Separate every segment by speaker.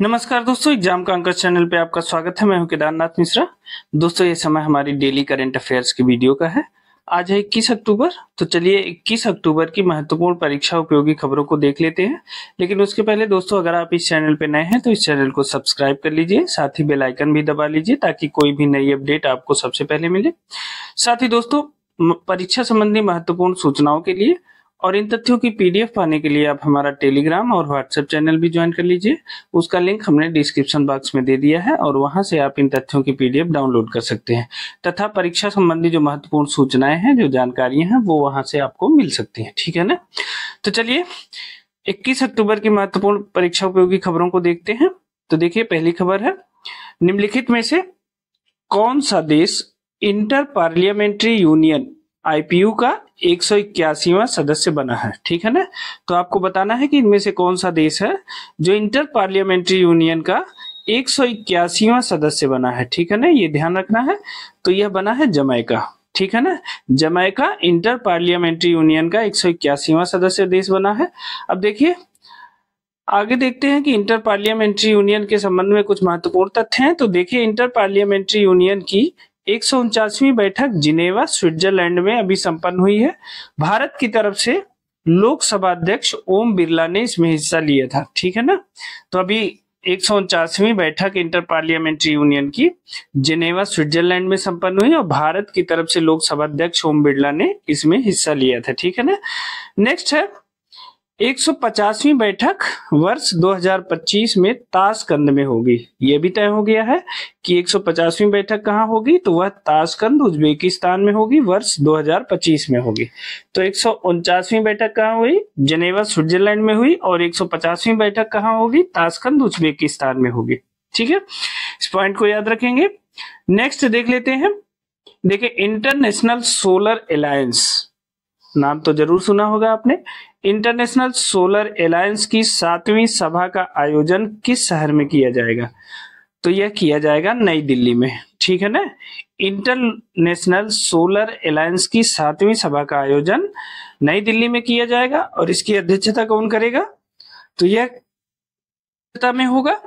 Speaker 1: नमस्कार दोस्तों एग्जाम का अंकर चैनल पे आपका स्वागत है मैं हूं केदारनाथ मिश्रा दोस्तों ये समय हमारी डेली करंट अफेयर्स की वीडियो का है आज है इक्कीस अक्टूबर तो चलिए 21 अक्टूबर की महत्वपूर्ण परीक्षा उपयोगी खबरों को देख लेते हैं लेकिन उसके पहले दोस्तों अगर आप इस चैनल पे नए हैं तो इस चैनल को सब्सक्राइब कर लीजिए साथ ही बेलाइकन भी दबा लीजिए ताकि कोई भी नई अपडेट आपको सबसे पहले मिले साथ ही दोस्तों परीक्षा संबंधी महत्वपूर्ण सूचनाओं के लिए और इन तथ्यों की पीडीएफ पाने के लिए आप हमारा टेलीग्राम और व्हाट्सएप चैनल भी ज्वाइन कर लीजिए उसका लिंक हमने डिस्क्रिप्शन बॉक्स में दे दिया है और वहां से आप इन तथ्यों की पीडीएफ डाउनलोड कर सकते हैं तथा परीक्षा संबंधी जो महत्वपूर्ण सूचनाएं हैं जो जानकारियां हैं वो वहां से आपको मिल सकती है ठीक है ना तो चलिए इक्कीस अक्टूबर की महत्वपूर्ण परीक्षा उपयोगी खबरों को देखते हैं तो देखिए पहली खबर है निम्नलिखित में से कौन सा देश इंटर पार्लियामेंट्री यूनियन आईपीयू का एक सौ इक्यासीवा सदस्य बना है ठीक है ना तो आपको बताना है कि इनमें से कौन सा देश है जो इंटर पार्लियामेंट्री यूनियन का एक सौ इक्यासीवा सदस्य बना है ठीक है ना ये ध्यान रखना है तो यह बना है जमैका ठीक है ना जमैका इंटर पार्लियामेंट्री यूनियन का एक सौ इक्यासीवा सदस्य देश बना है अब देखिए आगे देखते हैं कि इंटर पार्लियामेंट्री यूनियन के संबंध में कुछ महत्वपूर्ण तथ्य हैं तो देखिए इंटर पार्लियामेंट्री यूनियन की एक बैठक जिनेवा स्विट्जरलैंड में अभी संपन्न हुई है भारत की तरफ से लोकसभा अध्यक्ष ओम बिरला ने इसमें हिस्सा लिया था ठीक है ना तो अभी एक बैठक इंटर पार्लियामेंट्री यूनियन की जिनेवा स्विट्जरलैंड में संपन्न हुई और भारत की तरफ से लोकसभा अध्यक्ष ओम बिरला ने इसमें हिस्सा लिया था ठीक है ना नेक्स्ट है एक बैठक वर्ष 2025 में ताशकंद में होगी ये भी तय हो गया है कि एक बैठक कहाँ होगी तो वह ताशकंद उज्बेकिस्तान में होगी वर्ष 2025 में होगी तो एक बैठक कहाँ हुई जनेवा स्विट्जरलैंड में हुई और एक बैठक कहाँ होगी ताशकंद उज्बेकिस्तान में होगी ठीक है इस पॉइंट को याद रखेंगे नेक्स्ट देख लेते हैं देखिये इंटरनेशनल सोलर अलायंस नाम तो जरूर सुना होगा आपने इंटरनेशनल सोलर अलायंस की सातवीं सभा का आयोजन किस शहर में किया जाएगा तो यह किया जाएगा नई दिल्ली में ठीक है ना इंटरनेशनल सोलर अलायंस की सातवीं सभा का आयोजन नई दिल्ली में किया जाएगा और इसकी अध्यक्षता कौन करेगा तो यह में होगा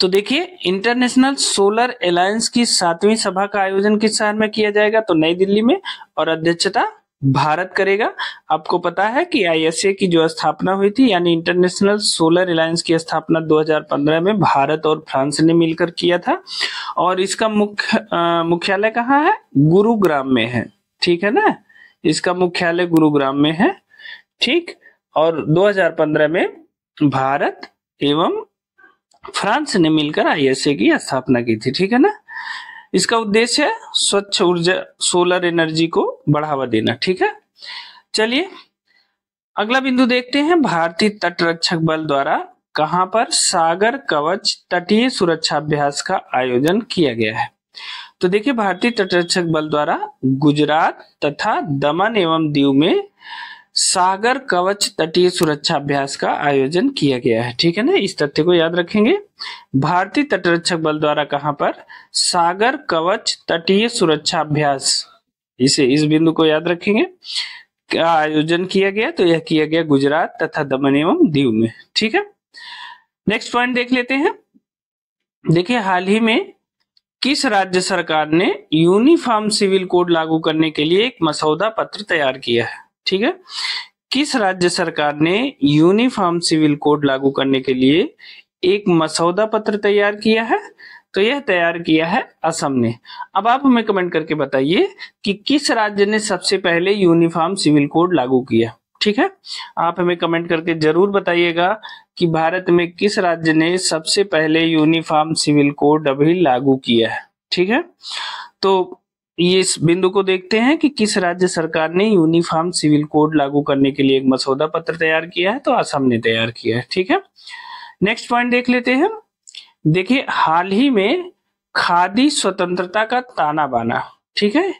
Speaker 1: तो देखिए इंटरनेशनल सोलर अलायंस की सातवीं सभा का आयोजन किस शहर में किया जाएगा तो नई दिल्ली में और अध्यक्षता भारत करेगा आपको पता है कि आईएसए की जो स्थापना हुई थी यानी इंटरनेशनल सोलर अलायंस की स्थापना 2015 में भारत और फ्रांस ने मिलकर किया था और इसका मुख्य मुख्यालय कहाँ है गुरुग्राम में है ठीक है ना इसका मुख्यालय गुरुग्राम में है ठीक और 2015 में भारत एवं फ्रांस ने मिलकर आईएसए की स्थापना की थी ठीक है ना इसका उद्देश्य है स्वच्छ ऊर्जा सोलर एनर्जी को बढ़ावा देना ठीक है चलिए अगला बिंदु देखते हैं भारतीय तटरक्षक बल द्वारा कहां पर सागर कवच तटीय सुरक्षा अभ्यास का आयोजन किया गया है तो देखिए भारतीय तटरक्षक बल द्वारा गुजरात तथा दमन एवं दीव में सागर कवच तटीय सुरक्षा अभ्यास का आयोजन किया गया है ठीक है ना इस तथ्य को याद रखेंगे भारतीय तटरक्षक बल द्वारा कहां पर सागर कवच तटीय सुरक्षा अभ्यास इसे इस बिंदु को याद रखेंगे क्या आयोजन किया गया तो यह किया गया गुजरात तथा दमन एवं दीव में ठीक है नेक्स्ट पॉइंट देख लेते हैं देखिए हाल ही में किस राज्य सरकार ने यूनिफॉर्म सिविल कोड लागू करने के लिए एक मसौदा पत्र तैयार किया है ठीक है किस राज्य सरकार ने यूनिफॉर्म सिविल कोड लागू करने के लिए एक मसौदा पत्र तैयार किया है तो यह तैयार किया है असम ने अब आप हमें कमेंट करके बताइए कि किस राज्य ने सबसे पहले यूनिफॉर्म सिविल कोड लागू किया ठीक है आप हमें कमेंट करके जरूर बताइएगा कि भारत में किस राज्य ने सबसे पहले यूनिफॉर्म सिविल कोड अभी लागू किया है ठीक है तो ये इस बिंदु को देखते हैं कि किस राज्य सरकार ने यूनिफॉर्म सिविल कोड लागू करने के लिए एक मसौदा पत्र तैयार किया है तो असम ने तैयार किया है ठीक है नेक्स्ट पॉइंट देख लेते हैं देखिए हाल ही में खादी स्वतंत्रता का ताना बाना ठीक है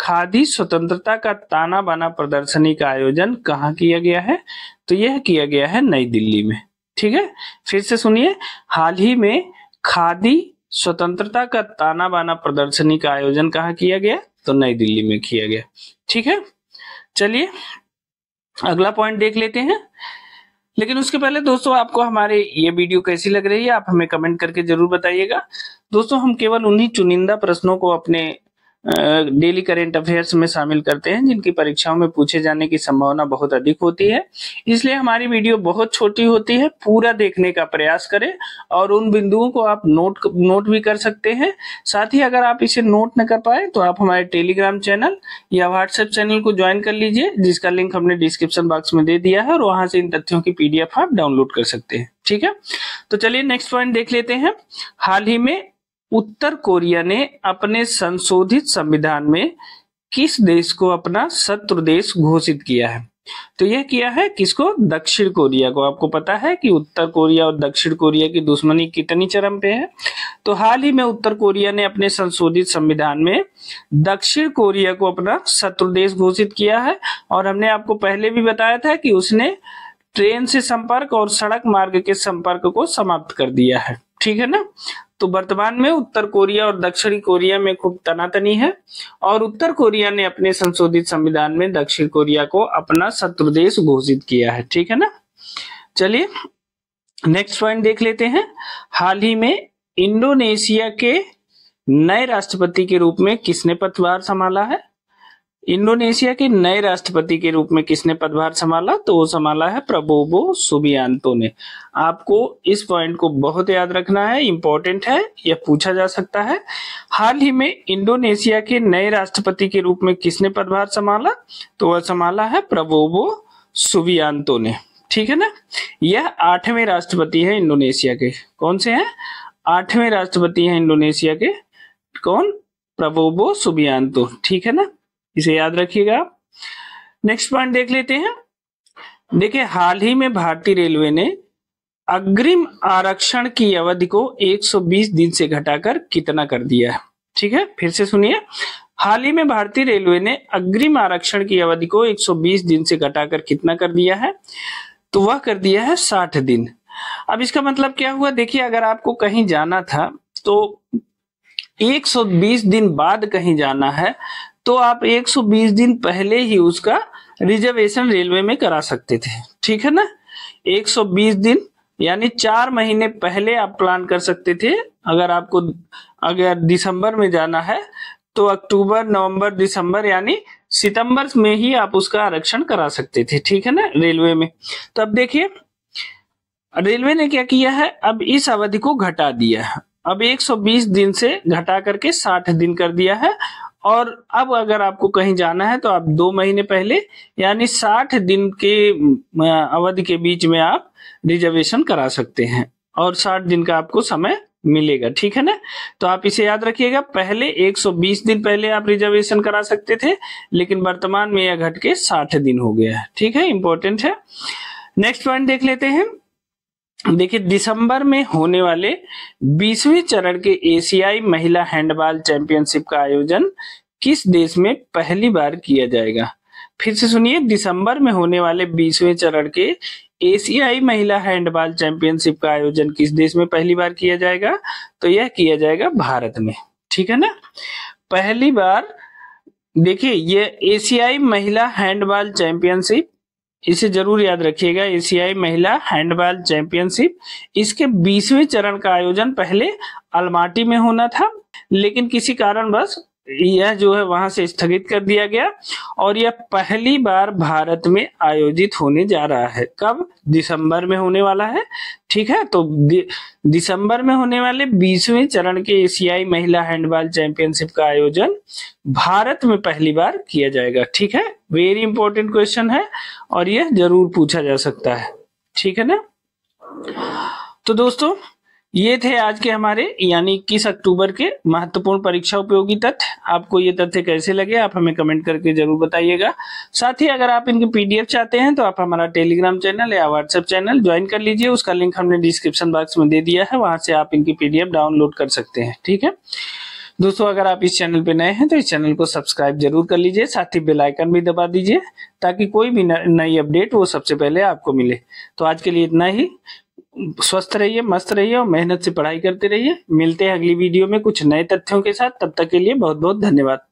Speaker 1: खादी स्वतंत्रता का ताना बाना प्रदर्शनी का आयोजन कहाँ किया गया है तो यह किया गया है नई दिल्ली में ठीक है फिर से सुनिए हाल ही में खादी स्वतंत्रता का ताना बाना प्रदर्शनी का आयोजन कहाँ किया गया तो नई दिल्ली में किया गया ठीक है चलिए अगला पॉइंट देख लेते हैं लेकिन उसके पहले दोस्तों आपको हमारे ये वीडियो कैसी लग रही है आप हमें कमेंट करके जरूर बताइएगा दोस्तों हम केवल उन्हीं चुनिंदा प्रश्नों को अपने डेली करेंट अफेयर्स में शामिल करते हैं जिनकी परीक्षाओं में पूछे जाने की संभावना बहुत अधिक होती है इसलिए हमारी वीडियो बहुत छोटी होती है पूरा देखने का प्रयास करें और उन बिंदुओं को आप नोट नोट भी कर सकते हैं साथ ही अगर आप इसे नोट न कर पाए तो आप हमारे टेलीग्राम चैनल या व्हाट्सएप चैनल को ज्वाइन कर लीजिए जिसका लिंक हमने डिस्क्रिप्शन बॉक्स में दे दिया है और वहां से इन तथ्यों की पीडीएफ आप डाउनलोड कर सकते हैं ठीक है तो चलिए नेक्स्ट पॉइंट देख लेते हैं हाल ही में उत्तर कोरिया ने अपने संशोधित संविधान में किस देश को अपना शत्रु देश घोषित किया है तो यह किया है किसको दक्षिण कोरिया को आपको पता है कि उत्तर कोरिया और दक्षिण कोरिया की दुश्मनी कितनी चरम पे है तो हाल ही में उत्तर कोरिया ने अपने संशोधित संविधान में दक्षिण कोरिया को अपना शत्रु देश घोषित किया है और हमने आपको पहले भी बताया था कि उसने ट्रेन से संपर्क और सड़क मार्ग के संपर्क को समाप्त कर दिया है ठीक है ना तो वर्तमान में उत्तर कोरिया और दक्षिणी कोरिया में खूब तनातनी है और उत्तर कोरिया ने अपने संशोधित संविधान में दक्षिण कोरिया को अपना शत्रु देश घोषित किया है ठीक है ना चलिए नेक्स्ट पॉइंट देख लेते हैं हाल ही में इंडोनेशिया के नए राष्ट्रपति के रूप में किसने पदभार संभाला है इंडोनेशिया के नए राष्ट्रपति के रूप में किसने पदभार संभाला तो वो संभाला है प्रबोबो सुबियांतो ने आपको इस पॉइंट को बहुत याद रखना है इंपॉर्टेंट है यह पूछा जा सकता है हाल ही में इंडोनेशिया के नए राष्ट्रपति के रूप में किसने पदभार संभाला तो वह संभाला है प्रबोबो सुबियांतो ने ठीक है ना यह आठवें राष्ट्रपति है इंडोनेशिया के कौन से है आठवें राष्ट्रपति है इंडोनेशिया के कौन प्रबोबो सुबियांतो ठीक है ना इसे याद रखिएगा आप नेक्स्ट पॉइंट देख लेते हैं देखिए हाल ही में भारतीय रेलवे ने अग्रिम आरक्षण की अवधि को 120 दिन से घटाकर कितना कर दिया है ठीक है फिर से सुनिए हाल ही में भारतीय रेलवे ने अग्रिम आरक्षण की अवधि को 120 दिन से घटाकर कितना कर दिया है तो वह कर दिया है 60 दिन अब इसका मतलब क्या हुआ देखिए अगर आपको कहीं जाना था तो 120 दिन बाद कहीं जाना है तो आप 120 दिन पहले ही उसका रिजर्वेशन रेलवे में करा सकते थे ठीक है ना 120 दिन यानी चार महीने पहले आप प्लान कर सकते थे अगर आपको अगर दिसंबर में जाना है तो अक्टूबर नवंबर दिसंबर यानी सितंबर में ही आप उसका आरक्षण करा सकते थे ठीक है ना रेलवे में तो अब देखिए रेलवे ने क्या किया है अब इस अवधि को घटा दिया है अब 120 दिन से घटा करके 60 दिन कर दिया है और अब अगर आपको कहीं जाना है तो आप दो महीने पहले यानी 60 दिन के अवधि के बीच में आप रिजर्वेशन करा सकते हैं और 60 दिन का आपको समय मिलेगा ठीक है ना तो आप इसे याद रखिएगा पहले 120 दिन पहले आप रिजर्वेशन करा सकते थे लेकिन वर्तमान में यह घट के 60 दिन हो गया है ठीक है इंपॉर्टेंट है नेक्स्ट पॉइंट देख लेते हैं देखिए दिसंबर में होने वाले बीसवें चरण के एशियाई महिला हैंडबॉल चैंपियनशिप का आयोजन किस देश में पहली बार किया जाएगा फिर से सुनिए दिसंबर में होने वाले बीसवें चरण के एशियाई महिला हैंडबॉल चैंपियनशिप का आयोजन किस देश में पहली बार किया जाएगा तो यह किया जाएगा भारत में ठीक है ना पहली बार देखिए यह एशियाई महिला हैंडबॉल चैंपियनशिप इसे जरूर याद रखिएगा एशियाई महिला हैंडबॉल चैंपियनशिप इसके बीसवें चरण का आयोजन पहले अलमाटी में होना था लेकिन किसी कारणवश यह जो है वहां से स्थगित कर दिया गया और यह पहली बार भारत में आयोजित होने जा रहा है कब दिसंबर में होने वाला है ठीक है तो दि, दिसंबर में होने वाले बीसवें चरण के एशियाई महिला हैंडबॉल चैंपियनशिप का आयोजन भारत में पहली बार किया जाएगा ठीक है वेरी इंपॉर्टेंट क्वेश्चन है और यह जरूर पूछा जा सकता है ठीक है ना तो दोस्तों ये थे आज के हमारे यानी इक्कीस अक्टूबर के महत्वपूर्ण परीक्षा उपयोगी तथ्य आपको ये तथ्य कैसे लगे आप हमें कमेंट करके जरूर बताइएगा साथ ही अगर आप इनके पीडीएफ चाहते हैं तो आप हमारा टेलीग्राम चैनल या व्हाट्सएप चैनल ज्वाइन कर लीजिए उसका लिंक हमने डिस्क्रिप्शन बॉक्स में दे दिया है वहां से आप इनकी पीडीएफ डाउनलोड कर सकते हैं ठीक है दोस्तों अगर आप इस चैनल पर नए हैं तो इस चैनल को सब्सक्राइब जरूर कर लीजिए साथ ही बेलाइकन भी दबा दीजिए ताकि कोई भी नई अपडेट वो सबसे पहले आपको मिले तो आज के लिए इतना ही स्वस्थ रहिए मस्त रहिए और मेहनत से पढ़ाई करते रहिए मिलते हैं अगली वीडियो में कुछ नए तथ्यों के साथ तब तक के लिए बहुत बहुत धन्यवाद